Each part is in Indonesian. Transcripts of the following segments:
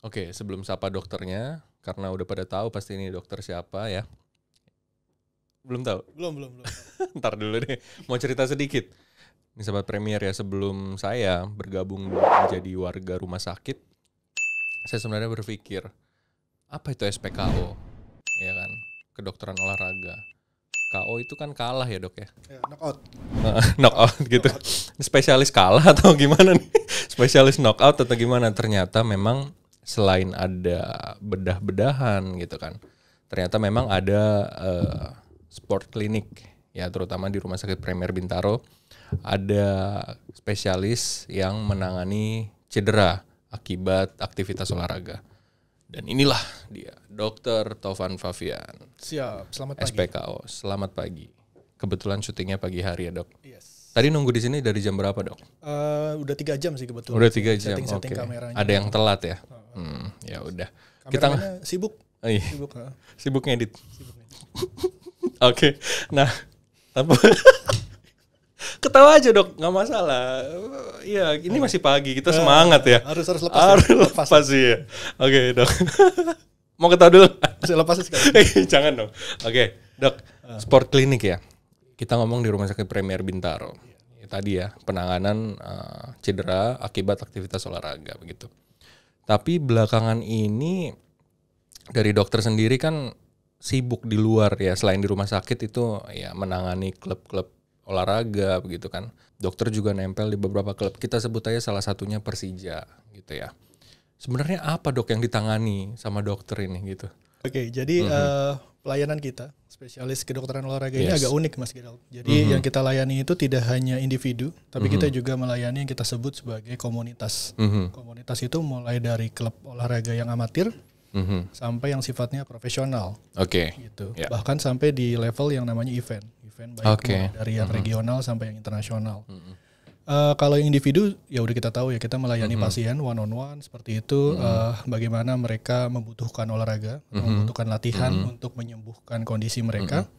Oke, okay, sebelum sapa dokternya, karena udah pada tahu pasti ini dokter siapa ya. Belum tahu? Belum, belum, belum. Ntar dulu deh, mau cerita sedikit. Ini sahabat premier ya, sebelum saya bergabung menjadi warga rumah sakit, saya sebenarnya berpikir, apa itu SPKO? Ya kan, kedokteran olahraga. KO itu kan kalah ya dok ya? ya knockout. knockout gitu. Knockout. Spesialis kalah atau gimana nih? Spesialis knockout atau gimana? Ternyata memang selain ada bedah-bedahan gitu kan ternyata memang ada uh, sport klinik ya terutama di rumah sakit Premier Bintaro ada spesialis yang menangani cedera akibat aktivitas olahraga dan inilah dia Dokter Tovan Favian siap selamat pagi SPKO selamat pagi kebetulan syutingnya pagi hari ya dok yes Tadi nunggu di sini dari jam berapa dok? Uh, udah tiga jam sih kebetulan. Udah tiga jam. Setting, -setting okay. Ada yang telat ya? Uh. Hmm, ya udah. Kita sibuk. Oh, iya. Sibuk. Ha? Sibuk ngedit. Oke. Nah, tapi Ketawa aja dok, nggak masalah. Iya, ini oh. masih pagi, kita eh, semangat ya. Harus harus lepas. Ya. Harus ya. lepas, lepas ya. Oke okay, dok. Mau ketawa dulu? Masih lepas sih eh, Jangan dong. Oke, okay, dok. Eh. Sport klinik ya. Kita ngomong di rumah sakit Premier Bintaro. Tadi ya penanganan uh, cedera akibat aktivitas olahraga begitu tapi belakangan ini dari dokter sendiri kan sibuk di luar ya selain di rumah sakit itu ya menangani klub-klub olahraga begitu kan. Dokter juga nempel di beberapa klub. Kita sebut aja salah satunya Persija gitu ya. Sebenarnya apa dok yang ditangani sama dokter ini gitu? Oke, okay, jadi mm -hmm. uh, pelayanan kita spesialis kedokteran olahraga yes. ini agak unik Mas Gerald. Jadi mm -hmm. yang kita layani itu tidak hanya individu, tapi mm -hmm. kita mhm. juga melayani yang kita sebut sebagai komunitas. Mm -hmm. Komunitas itu mulai dari klub olahraga yang amatir mm -hmm. sampai yang sifatnya profesional. Oke. Okay. Gitu. Yeah. Bahkan sampai di level yang namanya event. Event baik okay. dari yang mm -hmm. regional sampai yang internasional. Mm -hmm. Uh, kalau individu ya udah kita tahu ya kita melayani mm -hmm. pasien one on one seperti itu mm -hmm. uh, bagaimana mereka membutuhkan olahraga, mm -hmm. membutuhkan latihan mm -hmm. untuk menyembuhkan kondisi mereka. Mm -hmm.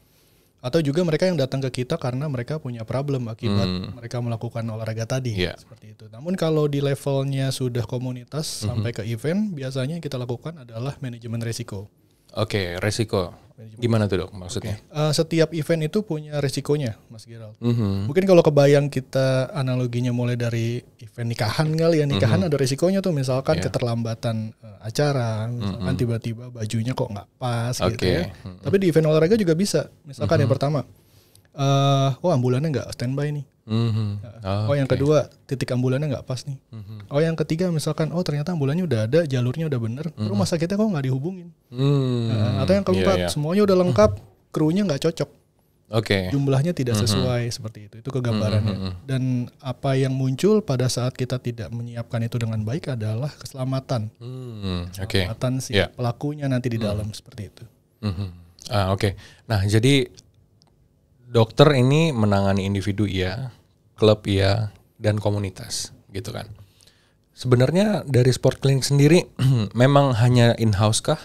Atau juga mereka yang datang ke kita karena mereka punya problem akibat -hmm. mereka melakukan olahraga tadi yeah. seperti itu. Namun kalau di levelnya sudah komunitas mm -hmm. sampai ke event biasanya yang kita lakukan adalah manajemen resiko. Oke, okay, resiko. Gimana tuh dok maksudnya? Okay. Uh, eh, setiap event itu punya resikonya, Mas Gerald. Mm -hmm. Mungkin kalau kebayang kita analoginya mulai dari event nikahan kali ya nikahan mm -hmm. ada resikonya tuh misalkan yeah. keterlambatan uh, acara, misalkan mhm. tiba-tiba mm -hmm. bajunya kok nggak pas okay. gitu ya. Mm -hmm. Tapi di event olahraga juga bisa. Misalkan mm -hmm. yang mhm. pertama, uh, oh ambulannya nggak standby nih. Mm-hmm. Oh, oh yang okay. kedua titik ambulannya nggak pas nih. Mm-hmm. Oh yang ketiga misalkan oh ternyata ambulannya udah ada jalurnya udah bener, mm-hmm. rumah sakitnya kok nggak dihubungin. Mm-hmm. Nah, atau yang keempat yeah, yeah. semuanya udah lengkap, mm-hmm. krunya nggak cocok. Oke. Okay. Jumlahnya tidak mm-hmm. sesuai mm-hmm. seperti itu. Itu kegambarannya. Mm-hmm. Dan apa yang muncul pada saat kita tidak menyiapkan itu dengan baik adalah keselamatan. Mm-hmm. Keselamatan okay. si yeah. pelakunya nanti di mm-hmm. dalam mm-hmm. seperti itu. Mm-hmm. Ah, Oke. Okay. Nah jadi dokter ini menangani individu iya, klub iya, dan komunitas gitu kan. Sebenarnya dari sport clinic sendiri memang hanya in-house kah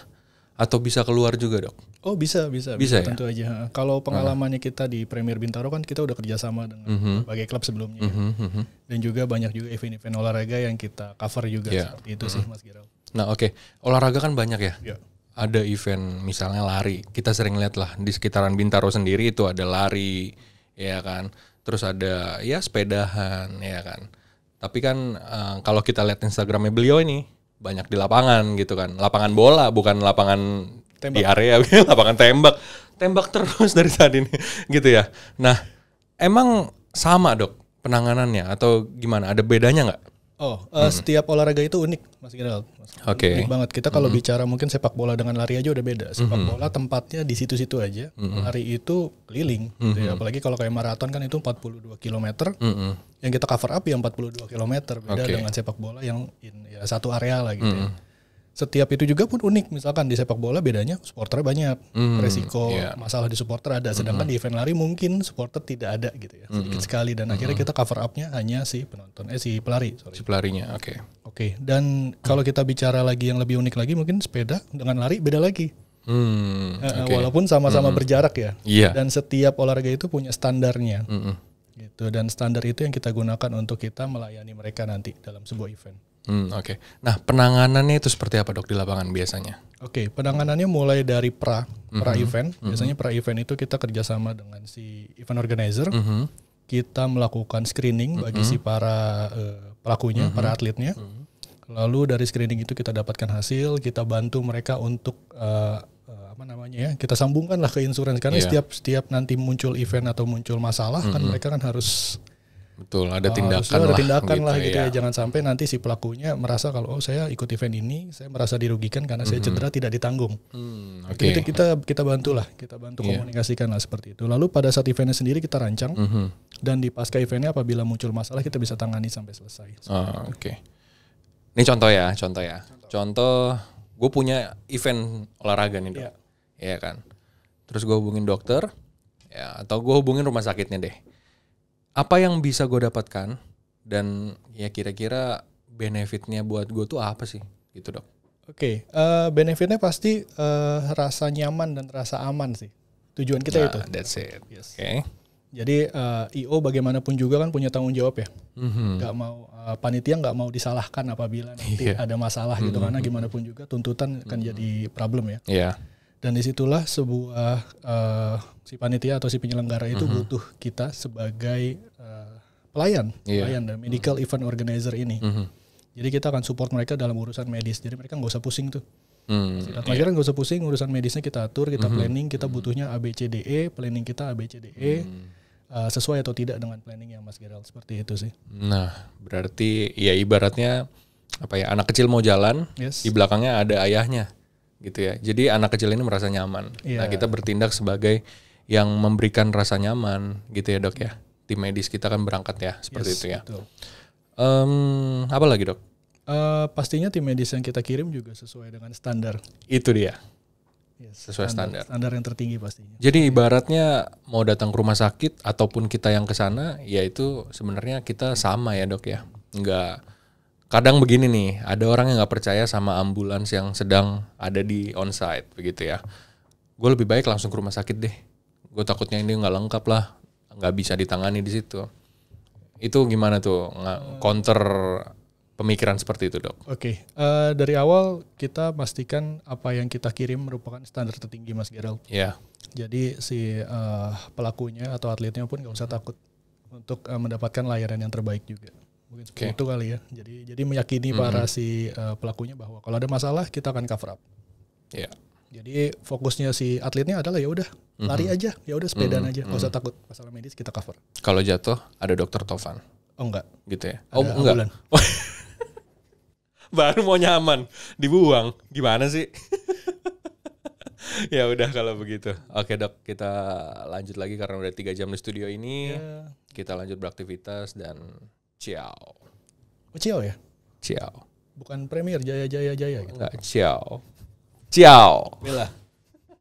atau bisa keluar juga dok? Oh bisa bisa bisa, bisa ya? tentu aja. Ah. Kalau pengalamannya kita di Premier Bintaro kan kita udah kerjasama dengan mm -hmm. berbagai klub sebelumnya mm -hmm. dan juga banyak juga event-event olahraga yang kita cover juga yeah. seperti itu mm -hmm. sih mhm. Mas Giral. Nah oke okay. olahraga kan banyak ya. Yeah ada event misalnya lari, kita sering lihat lah di sekitaran Bintaro sendiri itu ada lari, ya kan. Terus ada ya sepedahan, ya kan. Tapi kan uh, kalau kita lihat Instagramnya beliau ini banyak di lapangan gitu kan, lapangan bola bukan lapangan tembak. di area, lapangan tembak, tembak terus dari saat ini, gitu ya. Nah, emang sama dok penanganannya atau gimana? Ada bedanya nggak? Oh, uh, hmm. setiap olahraga itu unik, Mas Gerald. Oke. Okay. Unik banget. Kita kalau hmm. bicara mungkin sepak bola dengan lari aja udah beda. Sepak hmm. bola tempatnya di situ-situ aja. Hmm. Lari itu keliling. Hmm. Gitu ya. Mhm. Apalagi kalau kayak maraton kan itu 42 km. Hmm. Yang kita cover up ya 42 km. Beda okay. dengan sepak bola yang in, ya satu area lah gitu hmm. ya. Mhm setiap itu juga pun unik misalkan di sepak bola bedanya supporter banyak mm, resiko yeah. masalah di supporter ada sedangkan mm -hmm. di event lari mungkin supporter tidak ada gitu ya sedikit mm -hmm. sekali dan mm -hmm. akhirnya kita cover upnya hanya si penonton eh si pelari sorry. si pelarinya oke okay. oke okay. dan mm. kalau kita bicara lagi yang lebih unik lagi mungkin sepeda dengan lari beda lagi mm, eh, eh, okay. walaupun sama-sama mm berjarak ya yeah. dan setiap olahraga itu punya standarnya mm -hmm. gitu dan standar itu yang kita gunakan untuk kita melayani mereka nanti dalam sebuah event Hmm, Oke. Okay. Nah penanganannya itu seperti apa dok di lapangan biasanya? Oke, okay, penanganannya mulai dari pra pra mm -hmm. event. Mm-hmm. Biasanya mm -hmm. pra event itu kita kerjasama dengan si event organizer. Mm -hmm. Kita melakukan screening mm -hmm. bagi mm-hmm. si para uh, pelakunya, mm -hmm. para atletnya. Mm -hmm. Lalu dari screening itu kita dapatkan hasil, kita bantu mereka untuk uh, apa namanya ya, kita sambungkanlah ke insurance karena yeah. setiap setiap nanti muncul event atau muncul masalah mm -hmm. kan mm-hmm. mereka kan harus Betul, ada eh, tindakan uh, lah. Ada tindakan gitu, lah gitu ya. ya. Jangan sampai nanti si pelakunya merasa kalau oh saya ikut event ini, saya merasa dirugikan karena mm -hmm. saya cedera tidak ditanggung. Mm, okay. Itu kita kita bantu lah kita bantu yeah. komunikasikan lah seperti itu. Lalu pada saat eventnya sendiri kita rancang mm -hmm. dan di pasca eventnya apabila muncul masalah kita bisa tangani sampai selesai. Ah, oke. Okay. Ini contoh ya, contoh ya. Contoh, contoh gue punya event olahraga nih dok, yeah. ya iya kan. Terus gue hubungin dokter, ya atau gue hubungin rumah sakitnya deh apa yang bisa gue dapatkan dan ya kira-kira benefitnya buat gue tuh apa sih gitu dok? Oke, okay. uh, eh, benefitnya pasti uh, rasa nyaman dan rasa aman sih. Tujuan kita nah, itu. That's it. Yes. Oke. Okay. Jadi uh, eh, IO bagaimanapun juga kan punya tanggung jawab ya. Mm-hmm. Gak mau uh, panitia gak mau disalahkan apabila nanti yeah. ada masalah gitu mm-hmm. karena gimana pun juga tuntutan kan mm-hmm. jadi problem ya. Yeah. Dan disitulah sebuah uh, si panitia atau si penyelenggara itu uh-huh. butuh kita sebagai uh, pelayan, yeah. pelayan dan medical uh-huh. event organizer ini. uh-huh. Jadi kita akan support mereka dalam urusan medis. Jadi mereka nggak usah pusing tuh. Hmm, kita iya. pelajaran nggak usah pusing urusan medisnya kita atur, kita mm -hmm. planning, kita butuhnya ABCDE, planning kita ABCDE. Hmm. Uh, sesuai atau tidak dengan planning yang Mas Gerald seperti itu sih. Nah, berarti ya ibaratnya apa ya anak kecil mau jalan, yes. di belakangnya ada ayahnya gitu ya. Jadi anak kecil ini merasa nyaman. Yeah. Nah, iya. kita bertindak sebagai yang memberikan rasa nyaman gitu ya, Dok ya. Tim medis kita kan berangkat ya, seperti yes, itu ya. Um, apa lagi, Dok? Uh, pastinya tim medis yang kita kirim juga sesuai dengan standar. Itu dia. Yes, sesuai standar, standar. Standar yang tertinggi pastinya. Jadi ibaratnya mau datang ke rumah sakit ataupun kita yang ke sana, yaitu sebenarnya kita sama ya, Dok ya. Enggak kadang begini nih, ada orang yang nggak percaya sama ambulans yang sedang ada di onsite begitu ya. Gue lebih baik langsung ke rumah sakit deh. Gue takutnya ini nggak lengkap lah, nggak bisa ditangani di situ. Itu gimana tuh counter pemikiran seperti itu dok? Oke, okay. uh, eh, dari awal kita pastikan apa yang kita kirim merupakan standar tertinggi Mas Gerald. Iya. Yeah. Jadi si uh, pelakunya atau atletnya pun nggak usah takut untuk uh, mendapatkan layanan yang terbaik juga mungkin seperti okay. itu kali ya. Jadi jadi meyakini mm-hmm. para si uh, pelakunya bahwa kalau ada masalah kita akan cover up. Yeah. Jadi fokusnya si atletnya adalah ya udah mm-hmm. lari aja, ya udah sepedaan mm-hmm. aja, nggak usah takut masalah medis kita cover. Kalau jatuh ada dokter Tovan. Oh enggak. Gitu ya. Oh ada enggak. Baru mau nyaman dibuang. Gimana sih? ya udah kalau begitu. Oke dok, kita lanjut lagi karena udah tiga jam di studio ini. Yeah. Kita lanjut beraktivitas dan Ciao. Oh, ciao ya? Ciao. Bukan premier jaya jaya jaya gitu. Enggak, ciao. Ciao. Bella.